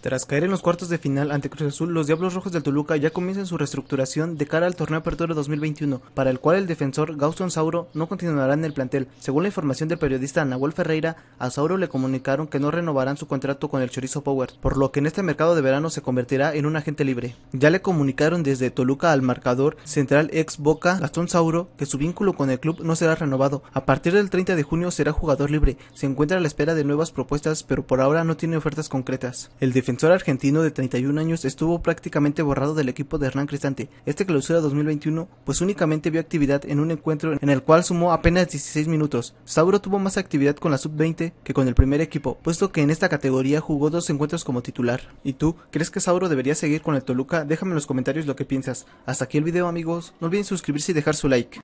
Tras caer en los cuartos de final ante Cruz Azul, los Diablos Rojos del Toluca ya comienzan su reestructuración de cara al torneo Apertura 2021, para el cual el defensor Gastón Sauro no continuará en el plantel. Según la información del periodista Nahuel Ferreira, a Sauro le comunicaron que no renovarán su contrato con el Chorizo Power, por lo que en este mercado de verano se convertirá en un agente libre. Ya le comunicaron desde Toluca al marcador central ex Boca Gastón Sauro que su vínculo con el club no será renovado. A partir del 30 de junio será jugador libre. Se encuentra a la espera de nuevas propuestas, pero por ahora no tiene ofertas concretas. El defensor argentino de 31 años estuvo prácticamente borrado del equipo de Hernán Cristante. Este clausura 2021 pues únicamente vio actividad en un encuentro en el cual sumó apenas 16 minutos. Sauro tuvo más actividad con la sub-20 que con el primer equipo, puesto que en esta categoría jugó dos encuentros como titular. ¿Y tú? ¿Crees que Sauro debería seguir con el Toluca? Déjame en los comentarios lo que piensas. Hasta aquí el video amigos, no olviden suscribirse y dejar su like.